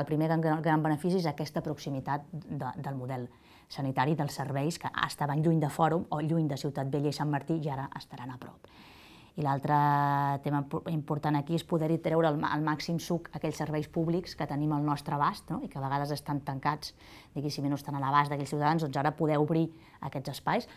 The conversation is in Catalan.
El primer gran, gran benefici és aquesta proximitat de, del model sanitari dels serveis que estaven lluny de Fòrum o lluny de Ciutat Vella i Sant Martí i ara estaran a prop. I l'altre tema important aquí és poder-hi treure el, el màxim suc aquells serveis públics que tenim al nostre abast no? i que a vegades estan tancats, diguéssim, no estan a l'abast d'aquells ciutadans, doncs ara poder obrir aquests espais,